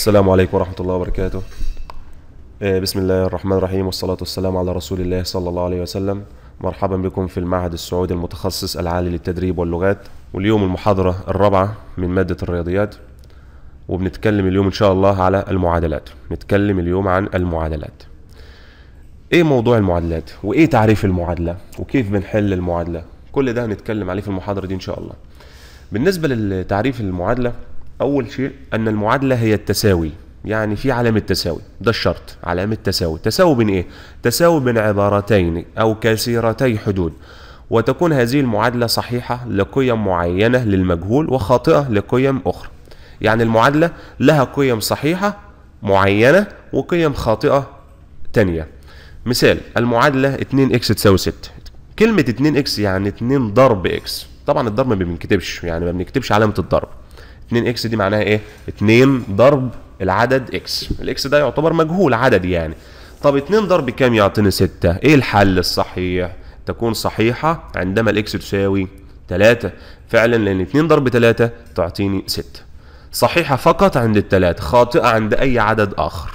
السلام عليكم ورحمة الله وبركاته آه، بسم الله الرحمن الرحيم والصلاة والسلام على رسول الله صلى الله عليه وسلم مرحبا بكم في المعهد السعودي المتخصص العالي للتدريب واللغات واليوم المحاضرة الرابعة من مادة الرياضيات وبنتكلم اليوم إن شاء الله على المعادلات نتكلم اليوم عن المعادلات ايه موضوع المعادلات وايه تعريف المعادلة وكيف بنحل المعادلة كل ده هنتكلم عليه في المحاضرة دي إن شاء الله بالنسبة لتعريف المعادلة اول شيء ان المعادله هي التساوي يعني في علامة تساوي ده الشرط علامة تساوي تساوي بين ايه؟ تساوي بين عبارتين او كثيرتي حدود وتكون هذه المعادلة صحيحة لقيم معينة للمجهول وخاطئة لقيم أخرى يعني المعادلة لها قيم صحيحة معينة وقيم خاطئة تانية مثال المعادلة 2x تساوي 6 كلمة 2x يعني 2 ضرب x طبعا الضرب ما بنكتبش يعني ما بنكتبش علامة الضرب 2 اكس دي معناها ايه 2 ضرب العدد اكس الاكس ده يعتبر مجهول عددي يعني طب 2 ضرب كام يعطيني 6 ايه الحل الصحيح تكون صحيحه عندما الاكس تساوي 3 فعلا لان 2 ضرب 3 تعطيني 6 صحيحه فقط عند 3 خاطئه عند اي عدد اخر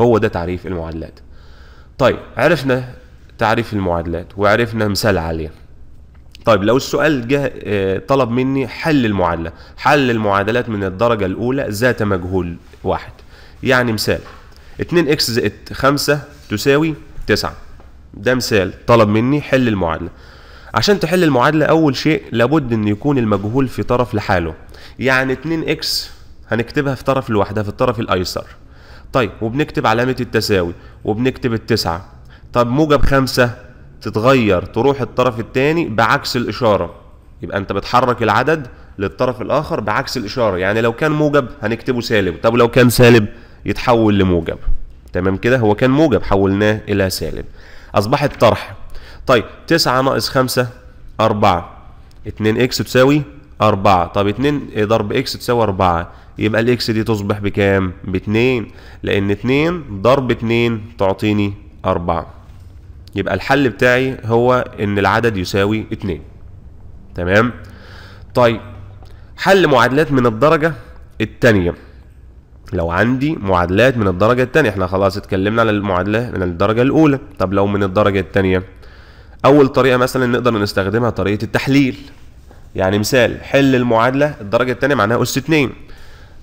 هو ده تعريف المعادلات طيب عرفنا تعريف المعادلات وعرفنا مثال عليه طيب لو السؤال جه آه، طلب مني حل المعادله حل المعادلات من الدرجه الاولى ذات مجهول واحد يعني مثال 2 اكس زائد 5 تساوي 9 ده مثال طلب مني حل المعادله عشان تحل المعادله اول شيء لابد ان يكون المجهول في طرف لحاله يعني 2 اكس هنكتبها في طرف لوحدها في الطرف الايسر طيب وبنكتب علامه التساوي وبنكتب التسعه طب موجب خمسة تتغير تروح الطرف الثاني بعكس الاشاره يبقى انت بتحرك العدد للطرف الاخر بعكس الاشاره يعني لو كان موجب هنكتبه سالب طب لو كان سالب يتحول لموجب تمام كده هو كان موجب حولناه الى سالب اصبحت طرح طيب 9 ناقص 5 4 2 اكس تساوي 4 طب 2 ضرب اكس تساوي 4 يبقى الاكس دي تصبح بكام ب 2 لان 2 ضرب 2 تعطيني 4 يبقى الحل بتاعي هو ان العدد يساوي 2 تمام طيب حل معادلات من الدرجة التانية لو عندي معادلات من الدرجة التانية احنا خلاص اتكلمنا على المعادلة من الدرجة الأولى طب لو من الدرجة التانية أول طريقة مثلا نقدر نستخدمها طريقة التحليل يعني مثال حل المعادلة الدرجة التانية معناها أس 2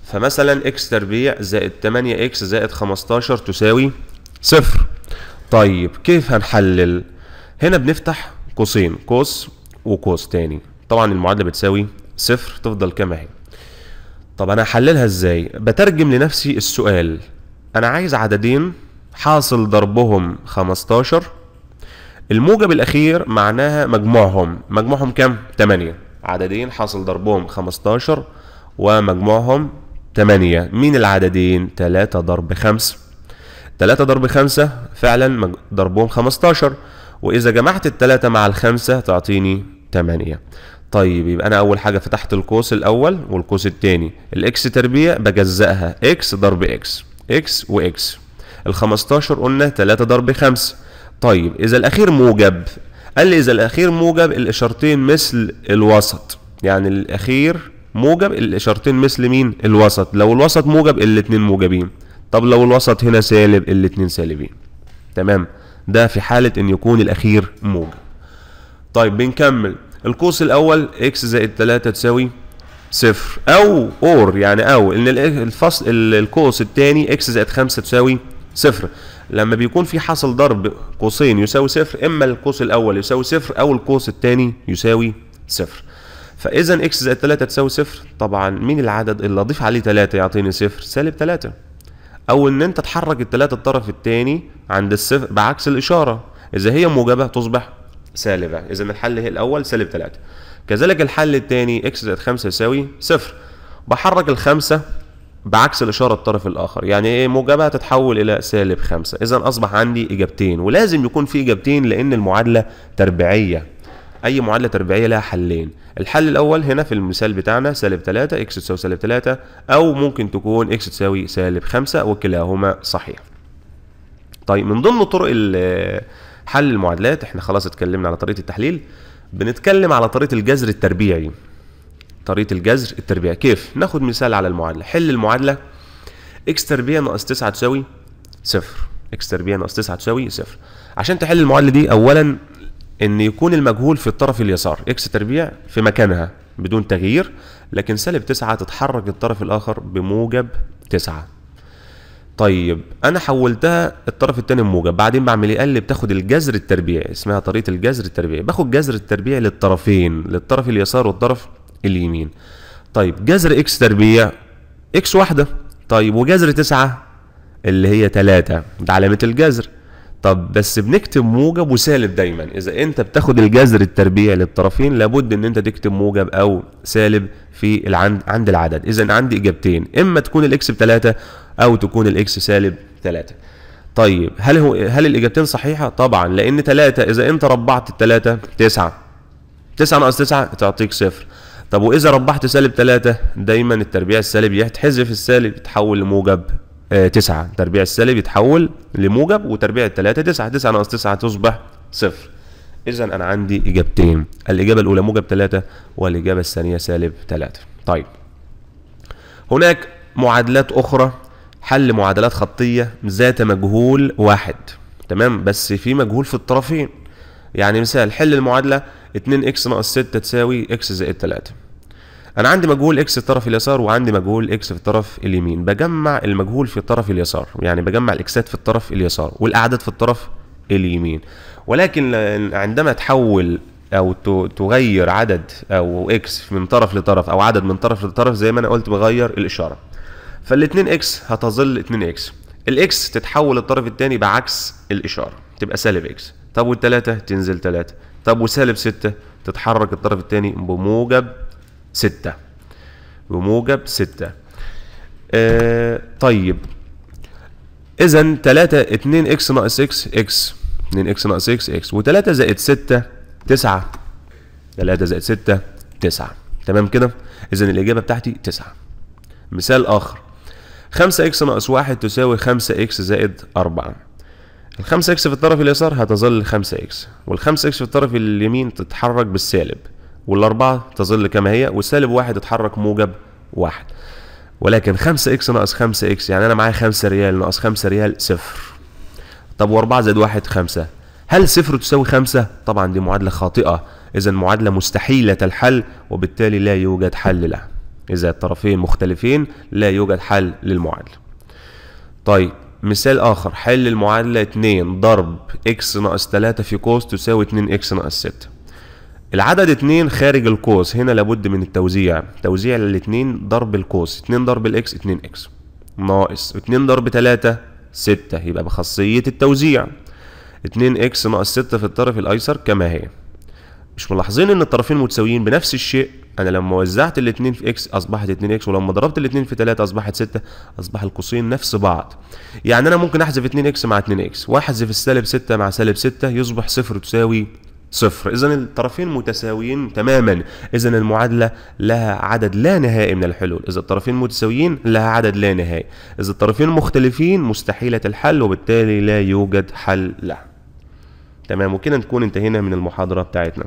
فمثلا اكس تربيع زائد 8 اكس زائد 15 تساوي صفر طيب كيف هنحلل هنا بنفتح قوسين قوس وقوس تاني طبعا المعادله بتساوي صفر تفضل كما هي طب انا هحللها ازاي بترجم لنفسي السؤال انا عايز عددين حاصل ضربهم 15 الموجب الاخير معناها مجموعهم مجموعهم كام 8 عددين حاصل ضربهم 15 ومجموعهم 8 مين العددين 3 ضرب 5 3 ضرب 5 فعلا ضربهم 15 واذا جمعت الثلاثة مع الخمسة تعطيني 8 طيب يبقى انا اول حاجة فتحت القوس الاول والقوس الثاني الاكس تربيع بجزأها اكس ضرب اكس اكس واكس ال 15 قلنا 3 ضرب 5 طيب اذا الاخير موجب قال لي اذا الاخير موجب الاشارتين مثل الوسط يعني الاخير موجب الاشارتين مثل مين الوسط لو الوسط موجب الاثنين موجبين طب لو الوسط هنا سالب الاثنين سالبين تمام ده في حالة ان يكون الاخير موجب طيب بنكمل القوس الاول اكس زائد 3 تساوي صفر او اور يعني او ان الفصل القوس الثاني اكس زائد 5 تساوي صفر لما بيكون في حاصل ضرب قوسين يساوي صفر اما القوس الاول يساوي صفر او القوس الثاني يساوي صفر فاذا اكس زائد 3 تساوي صفر طبعا مين العدد اللي اضيف عليه 3 يعطيني صفر سالب 3 او ان انت تحرك التلات الطرف الثاني عند الصفر بعكس الاشاره اذا هي موجبه تصبح سالبه اذا الحل هي الاول سالب 3 كذلك الحل الثاني اكس زائد 5 يساوي صفر بحرك الخمسه بعكس الاشاره الطرف الاخر يعني ايه موجبه تتحول الى سالب 5 اذا اصبح عندي اجابتين ولازم يكون في اجابتين لان المعادله تربيعيه اي معادله تربيعيه لها حلين الحل الاول هنا في المثال بتاعنا سالب 3 اكس تساوي سالب 3 او ممكن تكون اكس تساوي سالب 5 وكلاهما صحيح طيب من ضمن طرق حل المعادلات احنا خلاص اتكلمنا على طريقه التحليل بنتكلم على طريقه الجذر التربيعي طريقه الجذر التربيعي كيف ناخد مثال على المعادله حل المعادله اكس تربيع ناقص 9 تساوي صفر اكس تربيع ناقص 9 تساوي صفر عشان تحل المعادله دي اولا ان يكون المجهول في الطرف اليسار اكس تربيع في مكانها بدون تغيير لكن سالب تسعة تتحرك الطرف الاخر بموجب تسعة طيب انا حولتها الطرف الثاني بموجب بعدين بعمل ايه قال لي بتاخد الجذر التربيعي اسمها طريقه الجذر التربيعي باخد جذر التربيعي للطرفين للطرف اليسار والطرف اليمين طيب جذر اكس تربيع اكس واحده طيب وجذر تسعة اللي هي 3 ده علامه الجذر طب بس بنكتب موجب وسالب دايما اذا انت بتاخد الجذر التربيعي للطرفين لابد ان انت تكتب موجب او سالب في العند عند العدد اذا عندي اجابتين اما تكون الاكس 3 او تكون الاكس سالب 3 طيب هل هو هل الاجابتين صحيحه طبعا لان 3 اذا انت ربعت 3 تسعة تسعة ناقص تسعة تعطيك صفر طب واذا ربحت سالب 3 دايما التربيع السالب يتحذف السالب يتحول لموجب 9 آه، تربيع السالب يتحول لموجب وتربيع الثلاثة 9 9 ناقص 9 تصبح صفر إذا أنا عندي إجابتين الإجابة الأولى موجب تلاتة والإجابة الثانية سالب تلاتة طيب هناك معادلات أخرى حل معادلات خطية ذات مجهول واحد تمام بس في مجهول في الطرفين يعني مثال حل المعادلة 2x ناقص 6 تساوي x زائد 3 انا عندي مجهول اكس في الطرف اليسار وعندي مجهول اكس في الطرف اليمين بجمع المجهول في الطرف اليسار يعني بجمع الاكسات في الطرف اليسار والاعداد في الطرف اليمين ولكن عندما تحول او تغير عدد او اكس من طرف لطرف او عدد من طرف لطرف زي ما انا قلت بغير الاشاره فال2 اكس هتظل 2 اكس الاكس تتحول للطرف الثاني بعكس الاشاره تبقى سالب اكس طب وال3 تنزل 3 طب وسالب 6 تتحرك الطرف الثاني بموجب ستة بموجب ستة آه طيب إذا تلاتة اتنين إكس ناقص إكس إكس اتنين إكس ناقص إكس إكس وتلاتة زائد ستة تسعة تلاتة زائد ستة تسعة تمام كده إذا الإجابة بتاعتي تسعة مثال آخر خمسة إكس ناقص واحد تساوي خمسة إكس زائد أربعة الخمسة إكس في الطرف اليسار هتظل خمسة إكس والخمسة إكس في الطرف اليمين تتحرك بالسالب والأربعة تظل كما هي والسالب واحد اتحرك موجب واحد ولكن 5 اكس ناقص 5 اكس يعني انا معايا 5 ريال ناقص 5 ريال صفر طب و4 زائد 1 5 هل صفر تساوي 5 طبعا دي معادله خاطئه اذا معادله مستحيله الحل وبالتالي لا يوجد حل لها اذا الطرفين مختلفين لا يوجد حل للمعادله طيب مثال اخر حل المعادله 2 ضرب x ناقص 3 في كوست تساوي 2 x ناقص 6 العدد اتنين خارج القوس هنا لابد من التوزيع توزيع الاتنين ضرب القوس اتنين ضرب الاكس اتنين اكس ناقص اتنين ضرب تلاتة ستة يبقى بخاصية التوزيع اتنين اكس ناقص ستة في الطرف الايسر كما هي مش ملاحظين ان الطرفين متساويين بنفس الشيء انا لما وزعت الاتنين في اكس اصبحت اتنين اكس ولما ضربت الاتنين في تلاتة اصبحت ستة اصبح القوسين نفس بعض يعني انا ممكن احذف اتنين اكس مع اتنين اكس واحذف السالب ستة مع سالب ستة يصبح صفر تساوي صفر إذا الطرفين متساويين تماما إذا المعادلة لها عدد لا نهائي من الحلول إذا الطرفين متساويين لها عدد لا نهائي إذا الطرفين مختلفين مستحيلة الحل وبالتالي لا يوجد حل لها تمام وكده نكون انتهينا من المحاضرة بتاعتنا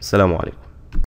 السلام عليكم